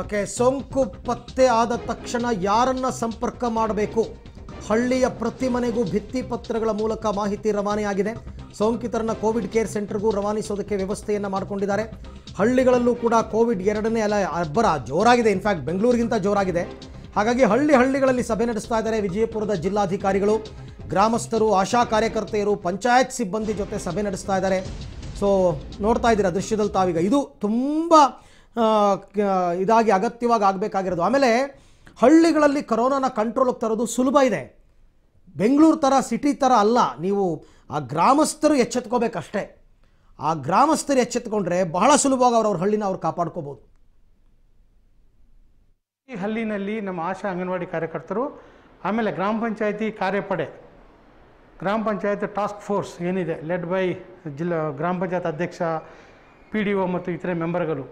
okay ಸೋಂಕು ಪತ್ತೆ ಆದ ತಕ್ಷಣ ಯಾರನ್ನ ಸಂಪರ್ಕ ಮಾಡಬೇಕು ಹಳ್ಳಿಯ ಪ್ರತಿ ಮನೆಗೂ ಭಿತ್ತಿ ಪತ್ರಗಳ ಮೂಲಕ ಮಾಹಿತಿ ರವಾನೆಯಾಗಿದೆ ಸೋಂಕಿತರನ್ನ ಕೋವಿಡ್ ಕೇರ್ ಸೆಂಟರ್ಗೂ ರವಾನಿಸೋದಕ್ಕೆ ವ್ಯವಸ್ಥೆಯನ್ನು ಮಾಡಿಕೊಂಡಿದ್ದಾರೆ ಹಳ್ಳಿಗಳಲ್ಲೂ ಕೂಡ ಕೋವಿಡ್ ಎರಡನೇ ಅಲ ಅಬ್ಬರ ಜೋರಾಗಿದೆ ಇನ್ಫ್ಯಾಕ್ಟ್ ಬೆಂಗಳೂರಿಗಿಂತ ಜೋರಾಗಿದೆ ಹಾಗಾಗಿ ಹಳ್ಳಿ ಹಳ್ಳಿಗಳಲ್ಲಿ ಸಭೆ ನಡೆಸ್ತಾ ಇದ್ದಾರೆ ವಿಜಯಪುರದ ಜಿಲ್ಲಾಧಿಕಾರಿಗಳು ಗ್ರಾಮಸ್ಥರು ಆಶಾ ಕಾರ್ಯಕರ್ತೆಯರು ಪಂಚಾಯತ್ ಸಿಬ್ಬಂದಿ ಜೊತೆ ಸಭೆ ನಡೆಸ್ತಾ ಇದ್ದಾರೆ ಸೊ ನೋಡ್ತಾ ಇದ್ದೀರಾ ದೃಶ್ಯದಲ್ಲಿ ತಾವೀಗ ಇದು ತುಂಬ ಇದಾಗಿ ಅಗತ್ಯವಾಗಿ ಆಗಬೇಕಾಗಿರೋದು ಆಮೇಲೆ ಹಳ್ಳಿಗಳಲ್ಲಿ ಕರೋನಾನ ಕಂಟ್ರೋಲಿಗೆ ತರೋದು ಸುಲಭ ಇದೆ ಬೆಂಗಳೂರು ಥರ ಸಿಟಿ ಥರ ಅಲ್ಲ ನೀವು ಆ ಗ್ರಾಮಸ್ಥರು ಎಚ್ಚೆತ್ಕೋಬೇಕಷ್ಟೇ ಆ ಗ್ರಾಮಸ್ಥರು ಎಚ್ಚೆತ್ಕೊಂಡ್ರೆ ಬಹಳ ಸುಲಭವಾಗಿ ಅವ್ರವ್ರ ಹಳ್ಳಿನ ಅವ್ರು ಕಾಪಾಡ್ಕೋಬೋದು ಈ ಹಳ್ಳಿನಲ್ಲಿ ನಮ್ಮ ಆಶಾ ಅಂಗನವಾಡಿ ಕಾರ್ಯಕರ್ತರು ಆಮೇಲೆ ಗ್ರಾಮ ಪಂಚಾಯತಿ ಕಾರ್ಯಪಡೆ ಗ್ರಾಮ ಪಂಚಾಯತ್ ಟಾಸ್ಕ್ ಫೋರ್ಸ್ ಏನಿದೆ ಲೆಡ್ ಬೈ ಜಿಲ್ಲಾ ಗ್ರಾಮ ಪಂಚಾಯತ್ ಅಧ್ಯಕ್ಷ ಪಿ ಡಿ ಒ ಮತ್ತು ಇತರೆ ಮೆಂಬರ್ಗಳು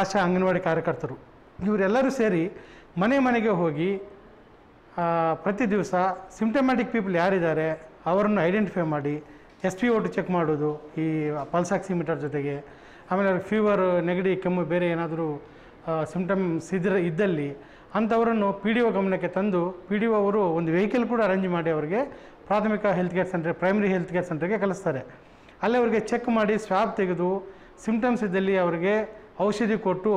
ಆಶಾ ಅಂಗನವಾಡಿ ಕಾರ್ಯಕರ್ತರು ಇವರೆಲ್ಲರೂ ಸೇರಿ ಮನೆ ಮನೆಗೆ ಹೋಗಿ ಪ್ರತಿ ದಿವಸ ಸಿಂಪ್ಟಮ್ಯಾಟಿಕ್ ಪೀಪಲ್ ಯಾರಿದ್ದಾರೆ ಅವರನ್ನು ಐಡೆಂಟಿಫೈ ಮಾಡಿ ಎಸ್ ಪಿ ಓಟು ಚೆಕ್ ಮಾಡೋದು ಈ ಪಲ್ಸ್ ಆಕ್ಸಿಮೀಟರ್ ಜೊತೆಗೆ ಆಮೇಲೆ ಅವ್ರಿಗೆ ಫೀವರ್ ನೆಗಡಿ ಕೆಮ್ಮು ಬೇರೆ ಏನಾದರೂ ಸಿಂಪ್ಟಮ್ಸ್ ಇದ್ರೆ ಇದ್ದಲ್ಲಿ ಅಂಥವರನ್ನು ಪಿ ಡಿ ಒ ಗಮನಕ್ಕೆ ತಂದು ಪಿ ಡಿ ಒ ಅವರು ಒಂದು ವೆಹಿಕಲ್ ಕೂಡ ಅರೇಂಜ್ ಮಾಡಿ ಅವರಿಗೆ ಪ್ರಾಥಮಿಕ health care centre primary health care ಸೆಂಟ್ರಿಗೆ ಕಲಿಸ್ತಾರೆ ಅಲ್ಲೇ ಅವರಿಗೆ ಚೆಕ್ ಮಾಡಿ ಸ್ವಾಬ್ ತೆಗೆದು ಸಿಂಪ್ಟಮ್ಸ್ ಇದ್ದಲ್ಲಿ ಅವರಿಗೆ ಔಷಧಿ ಕೊಟ್ಟು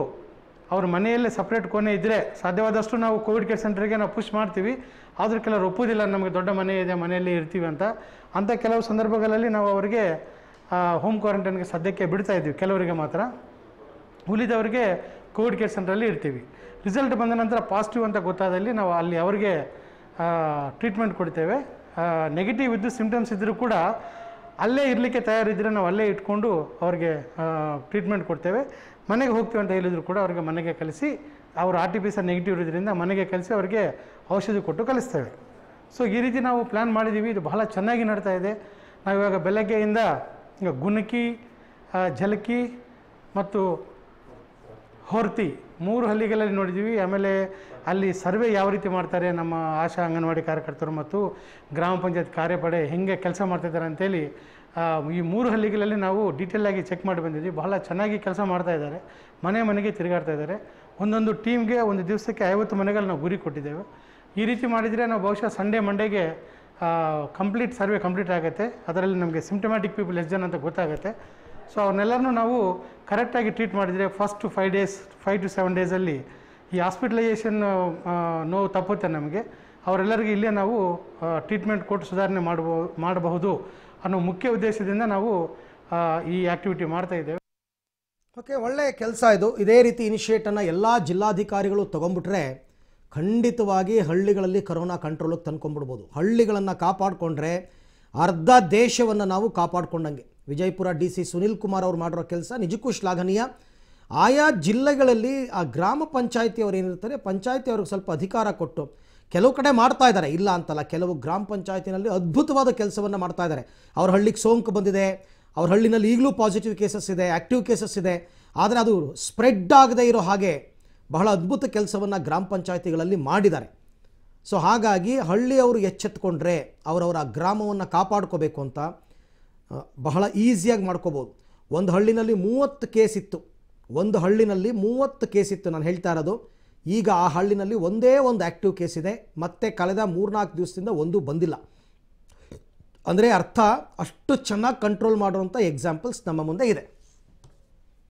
ಅವ್ರ ಮನೆಯಲ್ಲೇ ಸಪ್ರೇಟ್ ಕೋಣೆ ಇದ್ದರೆ ಸಾಧ್ಯವಾದಷ್ಟು ನಾವು ಕೋವಿಡ್ ಕೇರ್ ಸೆಂಟ್ರಿಗೆ ನಾವು ಪುಷ್ ಮಾಡ್ತೀವಿ ಆದರೂ ಕೆಲವರು ಒಪ್ಪುವುದಿಲ್ಲ ನಮಗೆ ದೊಡ್ಡ ಮನೆ ಇದೆ ಮನೆಯಲ್ಲಿ ಇರ್ತೀವಿ ಅಂತ ಅಂಥ ಕೆಲವು ಸಂದರ್ಭಗಳಲ್ಲಿ ನಾವು ಅವರಿಗೆ ಹೋಮ್ ಕ್ವಾರಂಟೈನ್ಗೆ ಸದ್ಯಕ್ಕೆ ಬಿಡ್ತಾ ಇದ್ದೀವಿ ಕೆಲವರಿಗೆ ಮಾತ್ರ ಉಳಿದವರಿಗೆ ಕೋವಿಡ್ ಕೇರ್ ಸೆಂಟ್ರಲ್ಲಿ ಇರ್ತೀವಿ ರಿಸಲ್ಟ್ ಬಂದ ನಂತರ ಪಾಸಿಟಿವ್ ಅಂತ ಗೊತ್ತಾದಲ್ಲಿ ನಾವು ಅಲ್ಲಿ ಅವರಿಗೆ ಟ್ರೀಟ್ಮೆಂಟ್ ಕೊಡ್ತೇವೆ ನೆಗೆಟಿವ್ ಇದ್ದು ಸಿಂಪ್ಟಮ್ಸ್ ಇದ್ದರೂ ಕೂಡ ಅಲ್ಲೇ ಇರಲಿಕ್ಕೆ ತಯಾರಿದ್ದರೆ ನಾವು ಅಲ್ಲೇ ಇಟ್ಕೊಂಡು ಅವ್ರಿಗೆ ಟ್ರೀಟ್ಮೆಂಟ್ ಕೊಡ್ತೇವೆ ಮನೆಗೆ ಹೋಗ್ತೀವಿ ಅಂತ ಹೇಳಿದ್ರು ಕೂಡ ಅವ್ರಿಗೆ ಮನೆಗೆ ಕಲಿಸಿ ಅವರು R T P C R negative ಇರೋದ್ರಿಂದ ಮನೆಗೆ ಕಲಿಸಿ ಅವರಿಗೆ ಔಷಧಿ ಕೊಟ್ಟು ಕಲಿಸ್ತೇವೆ ಸೊ ಈ ರೀತಿ ನಾವು ಪ್ಲ್ಯಾನ್ ಮಾಡಿದ್ದೀವಿ ಇದು ಬಹಳ ಚೆನ್ನಾಗಿ ನಡ್ತಾ ಇದೆ ನಾವು ಇವಾಗ ಬೆಳಗ್ಗೆಯಿಂದ ಈಗ ಗುಣಕಿ ಜಲಕಿ ಮತ್ತು ಹೊರ್ತಿ ಮೂರು ಹಳ್ಳಿಗಳಲ್ಲಿ ನೋಡಿದ್ದೀವಿ ಆಮೇಲೆ ಅಲ್ಲಿ ಸರ್ವೆ ಯಾವ ರೀತಿ ಮಾಡ್ತಾರೆ ನಮ್ಮ ಆಶಾ ಅಂಗನವಾಡಿ ಕಾರ್ಯಕರ್ತರು ಮತ್ತು ಗ್ರಾಮ ಪಂಚಾಯತ್ ಕಾರ್ಯಪಡೆ ಹೆಂಗೆ ಕೆಲಸ ಮಾಡ್ತಿದ್ದಾರೆ ಅಂತೇಳಿ ಈ ಮೂರು ಹಳ್ಳಿಗಳಲ್ಲಿ ನಾವು ಡೀಟೇಲ್ ಆಗಿ ಚೆಕ್ ಮಾಡಿ ಬಂದಿದ್ವಿ ಬಹಳ ಚೆನ್ನಾಗಿ ಕೆಲಸ ಮಾಡ್ತಾ ಇದ್ದಾರೆ ಮನೆ ಮನೆಗೆ ತಿರುಗಾಡ್ತಾ ಇದ್ದಾರೆ ಒಂದೊಂದು ಟೀಮ್ಗೆ ಒಂದು ದಿವಸಕ್ಕೆ ಐವತ್ತು ಮನೆಗಳು ನಾವು ಗುರಿ ಕೊಟ್ಟಿದ್ದೇವೆ ಈ ರೀತಿ ಮಾಡಿದರೆ ನಾವು ಬಹುಶಃ ಸಂಡೇ ಮಂಡೇಗೆ ಕಂಪ್ಲೀಟ್ ಸರ್ವೆ ಕಂಪ್ಲೀಟ್ ಆಗುತ್ತೆ ಅದರಲ್ಲಿ ನಮಗೆ ಸಿಂಟಮ್ಯಾಟಿಕ್ ಪೀಪಲ್ ಎಷ್ಟು ಜನ ಅಂತ ಗೊತ್ತಾಗುತ್ತೆ ಸೊ ಅವ್ರನ್ನೆಲ್ಲರೂ ನಾವು ಕರೆಕ್ಟಾಗಿ ಟ್ರೀಟ್ ಮಾಡಿದರೆ first five days five to seven ಡೇಸಲ್ಲಿ ಈ ಹಾಸ್ಪಿಟಲೈಸೇಷನ್ ನೋವು ತಪ್ಪುತ್ತೆ ನಮಗೆ ಅವರೆಲ್ಲರಿಗೂ ಇಲ್ಲೇ ನಾವು ಟ್ರೀಟ್ಮೆಂಟ್ ಕೊಟ್ಟು ಸುಧಾರಣೆ ಮಾಡಬಹುದು ಅನ್ನೋ ಮುಖ್ಯ ಉದ್ದೇಶದಿಂದ ನಾವು ಈ ಆಕ್ಟಿವಿಟಿ ಮಾಡ್ತಾ ಇದ್ದೇವೆ ಓಕೆ ಒಳ್ಳೆಯ ಕೆಲಸ ಇದು ಇದೇ ರೀತಿ ಇನಿಷಿಯೇಟನ್ನು ಎಲ್ಲ ಜಿಲ್ಲಾಧಿಕಾರಿಗಳು ತೊಗೊಂಬಿಟ್ರೆ ಖಂಡಿತವಾಗಿ ಹಳ್ಳಿಗಳಲ್ಲಿ ಕರೋನಾ ಕಂಟ್ರೋಲಿಗೆ ತಂದ್ಕೊಂಡ್ಬಿಡ್ಬೋದು ಹಳ್ಳಿಗಳನ್ನು ಕಾಪಾಡಿಕೊಂಡ್ರೆ ಅರ್ಧ ದೇಶವನ್ನು ನಾವು ಕಾಪಾಡಿಕೊಂಡಂಗೆ ವಿಜಯಪುರ ಡಿ ಸಿ ಸುನಿಲ್ ಕುಮಾರ್ ಅವರು ಮಾಡಿರೋ ಕೆಲಸ ನಿಜಕ್ಕೂ ಶ್ಲಾಘನೀಯ ಆಯಾ ಜಿಲ್ಲೆಗಳಲ್ಲಿ ಆ ಗ್ರಾಮ ಪಂಚಾಯಿತಿಯವರು ಏನಿರ್ತಾರೆ ಪಂಚಾಯಿತಿಯವ್ರಿಗೆ ಸ್ವಲ್ಪ ಅಧಿಕಾರ ಕೊಟ್ಟು ಕೆಲವು ಕಡೆ ಮಾಡ್ತಾ ಇದ್ದಾರೆ ಇಲ್ಲ ಅಂತಲ್ಲ ಕೆಲವು ಗ್ರಾಮ ಪಂಚಾಯತಿನಲ್ಲಿ ಅದ್ಭುತವಾದ ಕೆಲಸವನ್ನು ಮಾಡ್ತಾ ಇದ್ದಾರೆ ಅವ್ರ ಹಳ್ಳಿಗೆ ಸೋಂಕು ಬಂದಿದೆ ಅವ್ರ ಹಳ್ಳಿನಲ್ಲಿ ಈಗಲೂ ಪಾಸಿಟಿವ್ ಕೇಸಸ್ ಇದೆ ಆ್ಯಕ್ಟಿವ್ ಕೇಸಸ್ ಇದೆ ಆದರೆ ಅದು ಸ್ಪ್ರೆಡ್ ಆಗದೇ ಇರೋ ಹಾಗೆ ಬಹಳ ಅದ್ಭುತ ಕೆಲಸವನ್ನು ಗ್ರಾಮ ಪಂಚಾಯತಿಗಳಲ್ಲಿ ಮಾಡಿದ್ದಾರೆ ಸೊ ಹಾಗಾಗಿ ಹಳ್ಳಿಯವರು ಎಚ್ಚೆತ್ಕೊಂಡ್ರೆ ಅವರವರ ಗ್ರಾಮವನ್ನು ಕಾಪಾಡ್ಕೋಬೇಕು ಅಂತ ಬಹಳ ಈಸಿಯಾಗಿ ಮಾಡ್ಕೋಬೋದು ಒಂದು ಹಳ್ಳಿನಲ್ಲಿ ಮೂವತ್ತು ಕೇಸ್ ಇತ್ತು ಒಂದು ಹಳ್ಳಿನಲ್ಲಿ ಮೂವತ್ತು ಕೇಸ್ ಇತ್ತು ನಾನು ಹೇಳ್ತಾ ಇರೋದು ಈಗ ಆ ಹಳ್ಳಿನಲ್ಲಿ ಒಂದೇ ಒಂದು ಆ್ಯಕ್ಟಿವ್ ಕೇಸ್ ಇದೆ ಮತ್ತೆ ಕಳೆದ ಮೂರ್ನಾಲ್ಕು ದಿವಸದಿಂದ ಒಂದು ಬಂದಿಲ್ಲ ಅಂದರೆ ಅರ್ಥ ಅಷ್ಟು ಚೆನ್ನಾಗಿ ಕಂಟ್ರೋಲ್ ಮಾಡುವಂಥ ಎಕ್ಸಾಂಪಲ್ಸ್ ನಮ್ಮ ಮುಂದೆ ಇದೆ